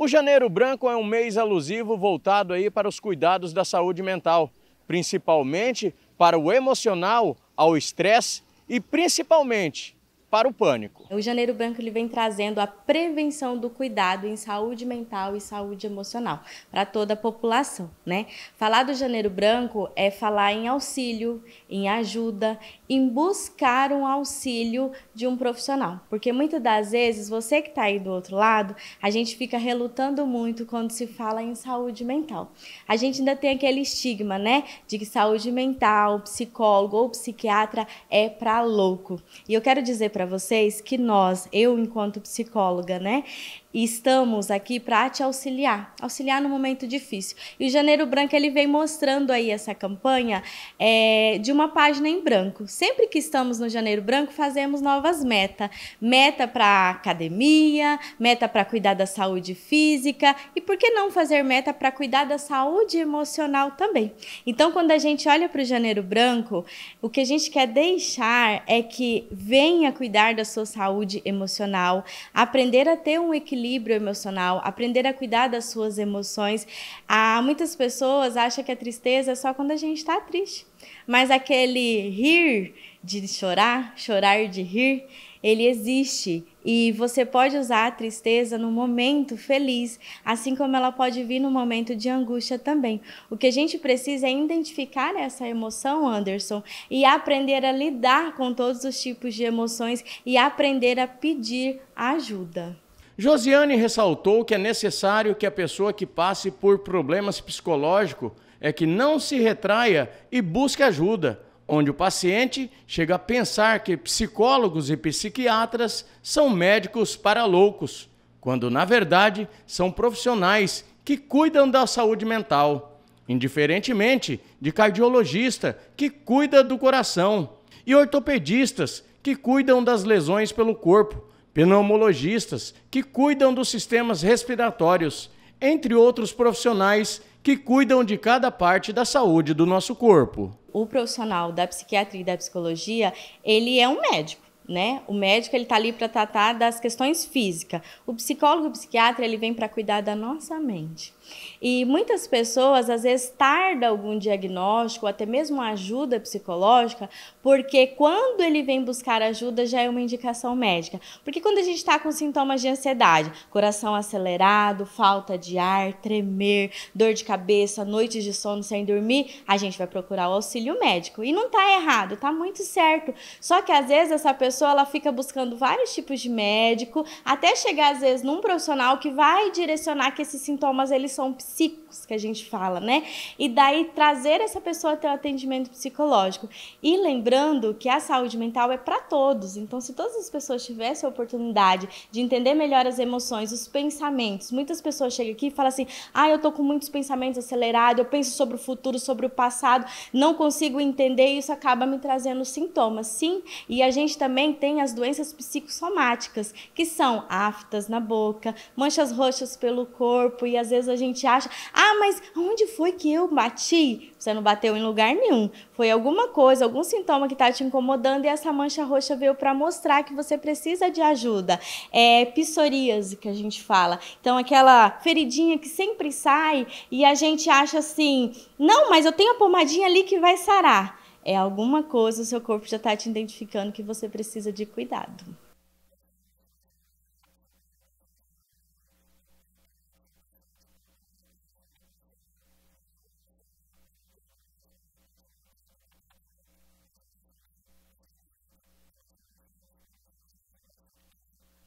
O Janeiro Branco é um mês alusivo voltado aí para os cuidados da saúde mental, principalmente para o emocional, ao estresse e principalmente para o pânico. O Janeiro Branco ele vem trazendo a prevenção do cuidado em saúde mental e saúde emocional para toda a população, né? Falar do Janeiro Branco é falar em auxílio, em ajuda, em buscar um auxílio de um profissional, porque muitas das vezes você que está aí do outro lado, a gente fica relutando muito quando se fala em saúde mental. A gente ainda tem aquele estigma, né, de que saúde mental, psicólogo ou psiquiatra é para louco. E eu quero dizer para vocês que nós, eu enquanto psicóloga, né, estamos aqui para te auxiliar, auxiliar no momento difícil. E o Janeiro Branco ele vem mostrando aí essa campanha é, de uma página em branco. Sempre que estamos no Janeiro Branco fazemos novas metas, meta para academia, meta para cuidar da saúde física e por que não fazer meta para cuidar da saúde emocional também. Então quando a gente olha para o Janeiro Branco, o que a gente quer deixar é que venha cuidar cuidar da sua saúde emocional, aprender a ter um equilíbrio emocional, aprender a cuidar das suas emoções. Há muitas pessoas acham que a tristeza é só quando a gente está triste, mas aquele rir de chorar, chorar de rir, ele existe e você pode usar a tristeza no momento feliz, assim como ela pode vir no momento de angústia também. O que a gente precisa é identificar essa emoção, Anderson, e aprender a lidar com todos os tipos de emoções e aprender a pedir ajuda. Josiane ressaltou que é necessário que a pessoa que passe por problemas psicológicos é que não se retraia e busque ajuda onde o paciente chega a pensar que psicólogos e psiquiatras são médicos para loucos, quando na verdade são profissionais que cuidam da saúde mental, indiferentemente de cardiologista que cuida do coração e ortopedistas que cuidam das lesões pelo corpo, pneumologistas que cuidam dos sistemas respiratórios, entre outros profissionais que cuidam de cada parte da saúde do nosso corpo o profissional da psiquiatria e da psicologia, ele é um médico né? O médico ele está ali para tratar das questões físicas. O psicólogo, o psiquiatra, ele vem para cuidar da nossa mente. E muitas pessoas às vezes tarda algum diagnóstico, até mesmo ajuda psicológica, porque quando ele vem buscar ajuda já é uma indicação médica. Porque quando a gente está com sintomas de ansiedade, coração acelerado, falta de ar, tremer, dor de cabeça, noites de sono sem dormir, a gente vai procurar o auxílio médico. E não está errado, está muito certo. Só que às vezes essa pessoa pessoa ela fica buscando vários tipos de médico, até chegar às vezes num profissional que vai direcionar que esses sintomas eles são psíquicos, que a gente fala, né? E daí trazer essa pessoa até o atendimento psicológico. E lembrando que a saúde mental é para todos. Então, se todas as pessoas tivessem a oportunidade de entender melhor as emoções, os pensamentos, muitas pessoas chegam aqui e falam assim: "Ah, eu tô com muitos pensamentos acelerados, eu penso sobre o futuro, sobre o passado, não consigo entender e isso acaba me trazendo sintomas". Sim, e a gente também também tem as doenças psicossomáticas, que são aftas na boca, manchas roxas pelo corpo, e às vezes a gente acha, ah, mas onde foi que eu bati? Você não bateu em lugar nenhum. Foi alguma coisa, algum sintoma que está te incomodando e essa mancha roxa veio para mostrar que você precisa de ajuda. É psoríase que a gente fala. Então, aquela feridinha que sempre sai e a gente acha assim: não, mas eu tenho a pomadinha ali que vai sarar. É alguma coisa, o seu corpo já está te identificando que você precisa de cuidado.